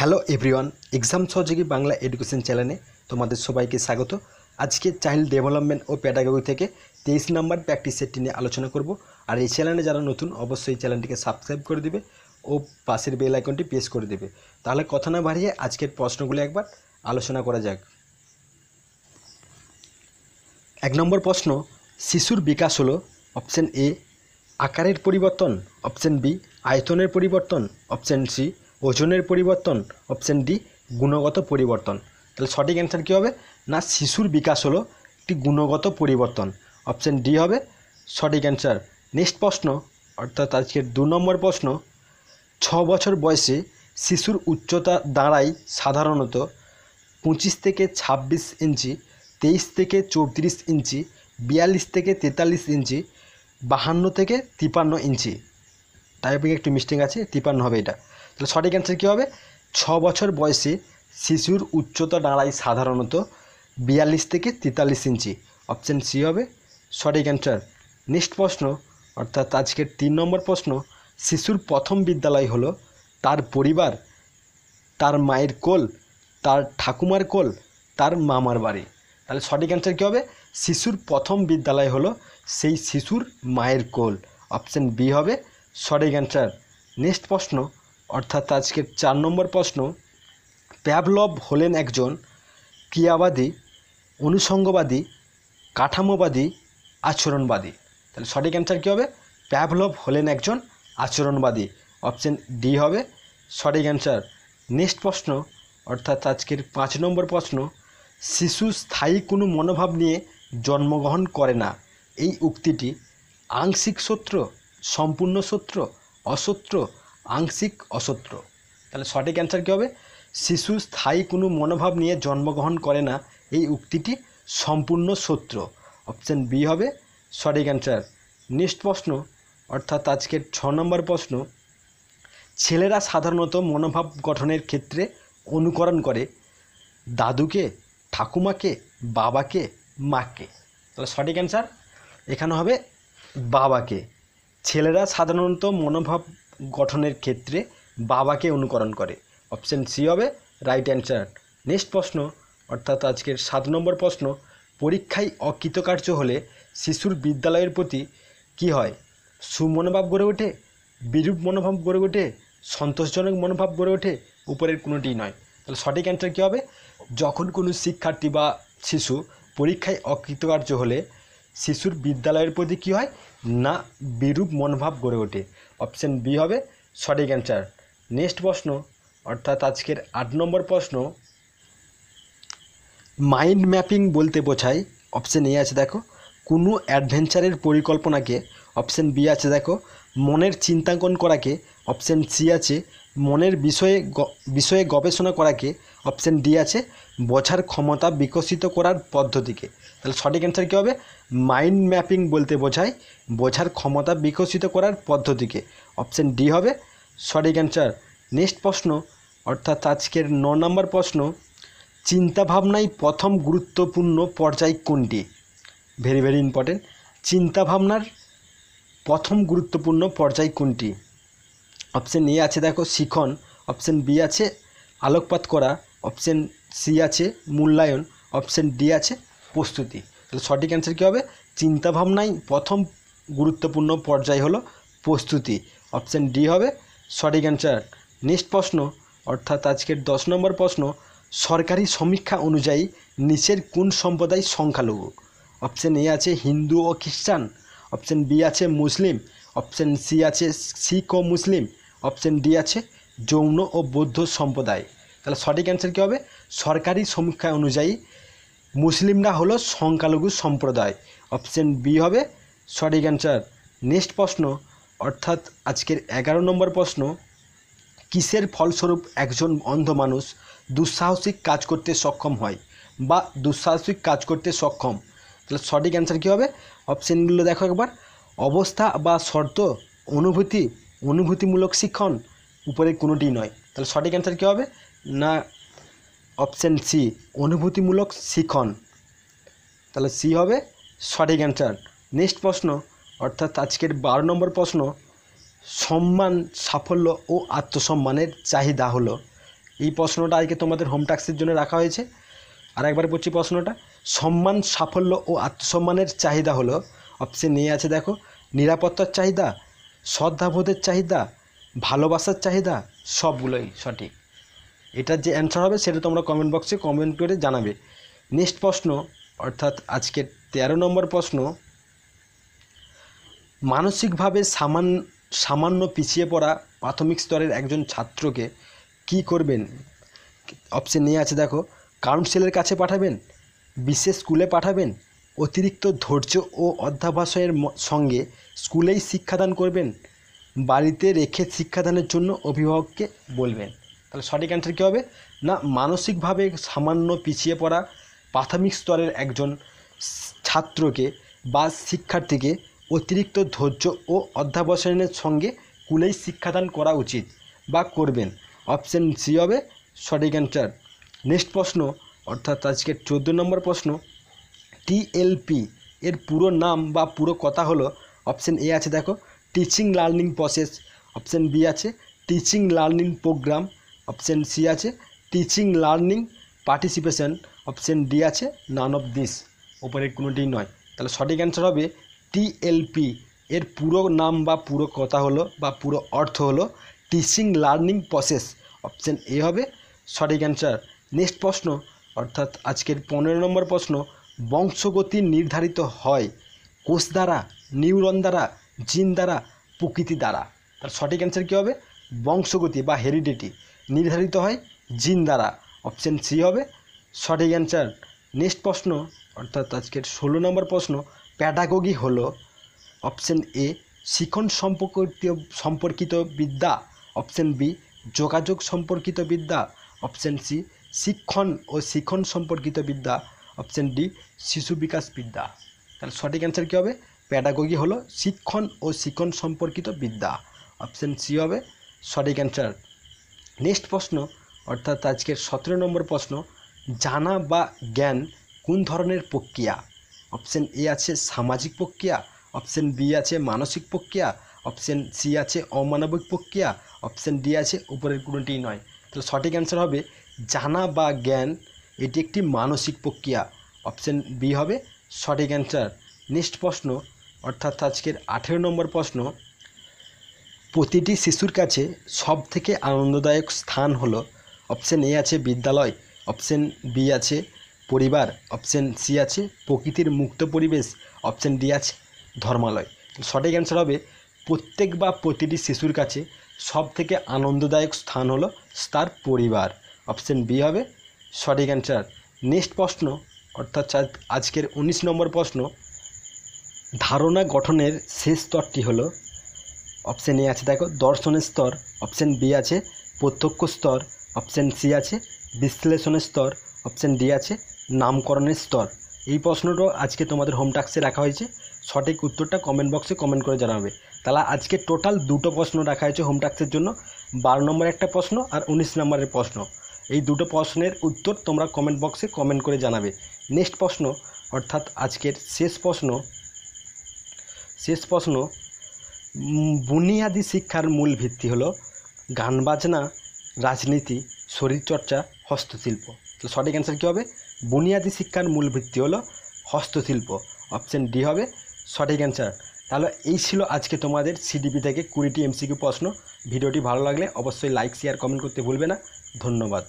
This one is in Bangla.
হ্যালো এভরিওয়ান এক্সাম সহযোগী বাংলা এডুকেশন চ্যানেলে তোমাদের সবাইকে স্বাগত আজকে চাইল্ড ডেভেলপমেন্ট ও প্যাডাগরি থেকে তেইশ নাম্বার প্র্যাকটিস সেটটি নিয়ে আলোচনা করব আর এই চ্যানেলে যারা নতুন অবশ্যই চ্যানেলটিকে সাবস্ক্রাইব করে দেবে ও পাশের বেল আইকনটি প্রেস করে দেবে তাহলে কথা না বাড়িয়ে আজকের প্রশ্নগুলো একবার আলোচনা করা যাক এক নম্বর প্রশ্ন শিশুর বিকাশ হলো অপশন এ আকারের পরিবর্তন অপশন বি আয়তনের পরিবর্তন অপশন সি ওজনের পরিবর্তন অপশান ডি গুণগত পরিবর্তন তাহলে সঠিক অ্যান্সার কী হবে না শিশুর বিকাশ হলো একটি গুণগত পরিবর্তন অপশান ডি হবে সঠিক অ্যান্সার নেক্সট প্রশ্ন অর্থাৎ আজকের দু নম্বর প্রশ্ন ছ বছর বয়সে শিশুর উচ্চতা দাঁড়ায় সাধারণত পঁচিশ থেকে ছাব্বিশ ইঞ্চি তেইশ থেকে চৌত্রিশ ইঞ্চি বিয়াল্লিশ থেকে তেতাল্লিশ ইঞ্চি বাহান্ন থেকে তিপান্ন ইঞ্চি টাইপিং একটু মিস্টেক আছে তিপান্ন হবে এটা তাহলে সঠিক অ্যান্সার কী হবে ছ বছর বয়সে শিশুর উচ্চতা দাঁড়ায় সাধারণত বিয়াল্লিশ থেকে তেতাল্লিশ ইঞ্চি অপশান সি হবে সঠিক অ্যান্সার নেক্সট প্রশ্ন অর্থাৎ আজকের তিন নম্বর প্রশ্ন শিশুর প্রথম বিদ্যালয় হলো তার পরিবার তার মায়ের কোল তার ঠাকুমার কোল তার মামার বাড়ি তাহলে সঠিক অ্যান্সার কী হবে শিশুর প্রথম বিদ্যালয় হলো সেই শিশুর মায়ের কোল অপশান বি হবে সঠিক অ্যান্সার নেক্সট প্রশ্ন অর্থাৎ আজকের চার নম্বর প্রশ্ন প্যাভলভ হলেন একজন ক্রিয়াবাদী অনুষঙ্গবাদী কাঠামোবাদী আচরণবাদী তাহলে সঠিক অ্যান্সার কী হবে প্যাভলভ হলেন একজন আচরণবাদী অপশন ডি হবে সঠিক অ্যান্সার নেক্সট প্রশ্ন অর্থাৎ আজকের পাঁচ নম্বর প্রশ্ন শিশু স্থায়ী কোনো মনোভাব নিয়ে জন্মগ্রহণ করে না এই উক্তিটি আংশিক সূত্র সম্পূর্ণ সূত্র অসূত্র আংশিক অসত্র তাহলে সঠিক অ্যান্সার কী হবে শিশু স্থায়ী কোনো মনোভাব নিয়ে জন্মগ্রহণ করে না এই উক্তিটি সম্পূর্ণ সত্য অপশান বি হবে সঠিক অ্যান্সার নেক্সট প্রশ্ন অর্থাৎ আজকের ছ নম্বর প্রশ্ন ছেলেরা সাধারণত মনোভাব গঠনের ক্ষেত্রে অনুকরণ করে দাদুকে ঠাকুমাকে বাবাকে মাকে তাহলে সঠিক অ্যান্সার এখানে হবে বাবাকে ছেলেরা সাধারণত মনোভাব গঠনের ক্ষেত্রে বাবাকে অনুকরণ করে অপশান সি হবে রাইট অ্যান্সার নেক্সট প্রশ্ন অর্থাৎ আজকের সাত নম্বর প্রশ্ন পরীক্ষায় অকৃতকার্য হলে শিশুর বিদ্যালয়ের প্রতি কি হয় সুমনোভাব গড়ে ওঠে বিরূপ মনোভাব গড়ে ওঠে সন্তোষজনক মনোভাব গড়ে ওঠে উপরের কোনোটি নয় তাহলে সঠিক অ্যান্সার কী হবে যখন কোনো শিক্ষার্থী বা শিশু পরীক্ষায় অকৃতকার্য হলে শিশুর বিদ্যালয়ের প্রতি কী হয় না বিরূপ মনোভাব গড়ে ওঠে অপশান বি হবে সঠিক অ্যান্সার নেক্সট প্রশ্ন অর্থাৎ আজকের আট নম্বর প্রশ্ন মাইন্ড ম্যাপিং বলতে বোঝায় অপশান এ আছে দেখো কোনো অ্যাডভেঞ্চারের পরিকল্পনাকে অপশান বি আছে দেখো মনের চিন্তাঙ্কন করাকে অপশান সি আছে মনের বিষয়ে বিষয়ে গবেষণা করাকে অপশান ডি আছে বোঝার ক্ষমতা বিকশিত করার পদ্ধতিকে তাহলে সঠিক অ্যান্সার কী হবে মাইন্ড ম্যাপিং বলতে বোঝায় বোঝার ক্ষমতা বিকশিত করার পদ্ধতিকে অপশান ডি হবে সঠিক অ্যান্সার নেক্সট প্রশ্ন অর্থাৎ আজকের ন নম্বর প্রশ্ন চিন্তাভাবনায় প্রথম গুরুত্বপূর্ণ পর্যায় কোনটি ভেরি ভেরি ইম্পর্টেন্ট চিন্তাভাবনার প্রথম গুরুত্বপূর্ণ পর্যায় কোনটি অপশান এ আছে দেখো শিখন অপশান বি আছে আলোকপাত করা অপশান সি আছে মূল্যায়ন অপশান ডি আছে প্রস্তুতি তাহলে সঠিক অ্যান্সার কী হবে চিন্তাভাবনায় প্রথম গুরুত্বপূর্ণ পর্যায় হলো প্রস্তুতি অপশান ডি হবে সঠিক অ্যান্সার নেক্সট প্রশ্ন অর্থাৎ আজকের দশ নম্বর প্রশ্ন সরকারি সমীক্ষা অনুযায়ী নিচের কোন সম্প্রদায় সংখ্যালঘু অপশান এ আছে হিন্দু ও খ্রিস্টান অপশান বি আছে মুসলিম অপশান সি আছে শিখ ও মুসলিম অপশান ডি আছে যৌন ও বৌদ্ধ সম্প্রদায় তাহলে সঠিক অ্যান্সার কী হবে সরকারি সমীক্ষা অনুযায়ী মুসলিমরা হলো সংখ্যালঘু সম্প্রদায় অপশন বি হবে সঠিক অ্যান্সার নেক্সট প্রশ্ন অর্থাৎ আজকের এগারো নম্বর প্রশ্ন কিসের ফলস্বরূপ একজন অন্ধ মানুষ দুঃসাহসিক কাজ করতে সক্ষম হয় বা দুঃসাহসিক কাজ করতে সক্ষম তাহলে সঠিক অ্যান্সার কী হবে অপশানগুলো দেখো একবার অবস্থা বা শর্ত অনুভূতি অনুভূতিমূলক শিক্ষণ উপরে কোনোটি নয় তাহলে সঠিক অ্যান্সার কী হবে না অপশান সি অনুভূতিমূলক শিখন তাহলে সি হবে সঠিক অ্যান্সার নেক্সট প্রশ্ন অর্থাৎ আজকের বারো নম্বর প্রশ্ন সম্মান সাফল্য ও আত্মসম্মানের চাহিদা হলো এই প্রশ্নটা আজকে তোমাদের হোম টাক্সের জন্য রাখা হয়েছে আর একবার পড়ছি প্রশ্নটা সম্মান সাফল্য ও আত্মসম্মানের চাহিদা হলো অপশন নিয়ে আছে দেখো নিরাপত্তার চাহিদা শ্রদ্ধাবোধের চাহিদা ভালোবাসার চাহিদা সবগুলোই সঠিক এটার যে অ্যান্সার হবে সেটা তোমরা কমেন্ট বক্সে কমেন্ট করে জানাবে নেক্সট প্রশ্ন অর্থাৎ আজকের ১৩ নম্বর প্রশ্ন মানসিকভাবে সামান সামান্য পিছিয়ে পড়া প্রাথমিক স্তরের একজন ছাত্রকে কি করবেন অপশন নিয়ে আছে দেখো কাউন্সিলের কাছে পাঠাবেন বিশেষ স্কুলে পাঠাবেন অতিরিক্ত ধৈর্য ও অধ্যাবাসয়ের সঙ্গে স্কুলেই শিক্ষাদান করবেন বাড়িতে রেখে শিক্ষাদানের জন্য অভিভাবককে বলবেন তাহলে সঠিক অ্যান্সার কী হবে না মানসিকভাবে সামান্য পিছিয়ে পড়া প্রাথমিক স্তরের একজন ছাত্রকে বা শিক্ষার্থীকে অতিরিক্ত ধৈর্য ও অধ্যাবসায়নের সঙ্গে কুলেই শিক্ষাদান করা উচিত বা করবেন অপশান সি হবে সঠিক অ্যান্সার নেক্সট প্রশ্ন অর্থাৎ আজকের চোদ্দো নম্বর প্রশ্ন টিএলপি এর পুরো নাম বা পুরো কথা হলো অপশান এ আছে দেখো teaching learning process option B আছে teaching learning programme option C আছে teaching learning participation option D আছে নান অফ দিস ওপরের কোনোটি নয় তাহলে সঠিক অ্যান্সার হবে টিএলপি এর পুরো নাম বা পুরো কথা হলো বা পুরো অর্থ হলো teaching learning process option A হবে সঠিক অ্যান্সার নেক্সট প্রশ্ন অর্থাৎ আজকের পনেরো নম্বর প্রশ্ন বংশগতি নির্ধারিত হয় কোষ দ্বারা নিউরন দ্বারা জিন দ্বারা প্রকৃতি দ্বারা তার সঠিক অ্যান্সার কী হবে বংশগতি বা হেরিডিটি নির্ধারিত হয় জিন দ্বারা অপশান সি হবে সঠিক অ্যান্সার নেক্সট প্রশ্ন অর্থাৎ আজকের ষোলো নম্বর প্রশ্ন প্যাডাগোগি হল অপশান এ শিখন সম্পর্কিত সম্পর্কিত বিদ্যা অপশান বি যোগাযোগ সম্পর্কিত বিদ্যা অপশান সি শিক্ষণ ও শিখন সম্পর্কিত বিদ্যা অপশান ডি শিশু বিকাশ বিদ্যা তাহলে সঠিক অ্যান্সার কী হবে প্যাডাগোগি হলো শিক্ষণ ও শিখন সম্পর্কিত বিদ্যা অপশান সি হবে সঠিক অ্যান্সার নেক্সট প্রশ্ন অর্থাৎ আজকের সতেরো নম্বর প্রশ্ন জানা বা জ্ঞান কোন ধরনের প্রক্রিয়া অপশন এ আছে সামাজিক প্রক্রিয়া অপশন বি আছে মানসিক প্রক্রিয়া অপশন সি আছে অমানবিক প্রক্রিয়া অপশন ডি আছে উপরের কোনোটি নয় তো সঠিক অ্যান্সার হবে জানা বা জ্ঞান এটি একটি মানসিক প্রক্রিয়া অপশন বি হবে সঠিক অ্যান্সার নেক্সট প্রশ্ন অর্থাৎ আজকের আঠেরো নম্বর প্রশ্ন প্রতিটি শিশুর কাছে সবথেকে আনন্দদায়ক স্থান হলো অপশান এ আছে বিদ্যালয় অপশান বি আছে পরিবার অপশান সি আছে প্রকৃতির মুক্ত পরিবেশ অপশান ডি আছে ধর্মালয় সঠিক অ্যান্সার হবে প্রত্যেক বা প্রতিটি শিশুর কাছে সব থেকে আনন্দদায়ক স্থান হলো তার পরিবার অপশান বি হবে সঠিক অ্যান্সার নেক্সট প্রশ্ন অর্থাৎ আজকের ১৯ নম্বর প্রশ্ন ধারণা গঠনের শেষ স্তরটি হলো অপশান এ আছে দেখো দর্শনের স্তর অপশান বি আছে প্রত্যক্ষ স্তর অপশান সি আছে বিশ্লেষণের স্তর অপশান ডি আছে নামকরণের স্তর এই প্রশ্নটাও আজকে তোমাদের হোম টাক্সে রাখা হয়েছে সঠিক উত্তরটা কমেন্ট বক্সে কমেন্ট করে জানাবে তাহলে আজকে টোটাল দুটো প্রশ্ন রাখা হয়েছে হোম টাক্সের জন্য বারো নম্বর একটা প্রশ্ন আর উনিশ নম্বরের প্রশ্ন এই দুটো প্রশ্নের উত্তর তোমরা কমেন্ট বক্সে কমেন্ট করে জানাবে নেক্সট প্রশ্ন অর্থাৎ আজকের শেষ প্রশ্ন শেষ প্রশ্ন বুনিয়াদী শিক্ষার মূল ভিত্তি হলো গান বাজনা রাজনীতি শরীরচর্চা হস্তশিল্প তো সঠিক অ্যান্সার কী হবে বুনিয়াদী শিক্ষার মূল ভিত্তি হলো হস্তশিল্প অপশান ডি হবে সঠিক অ্যান্সার তাহলে এই ছিল আজকে তোমাদের সিডিপি থেকে কুড়িটি এমসিকিউ প্রশ্ন ভিডিওটি ভালো লাগলে অবশ্যই লাইক শেয়ার কমেন্ট করতে ভুলবে না ধন্যবাদ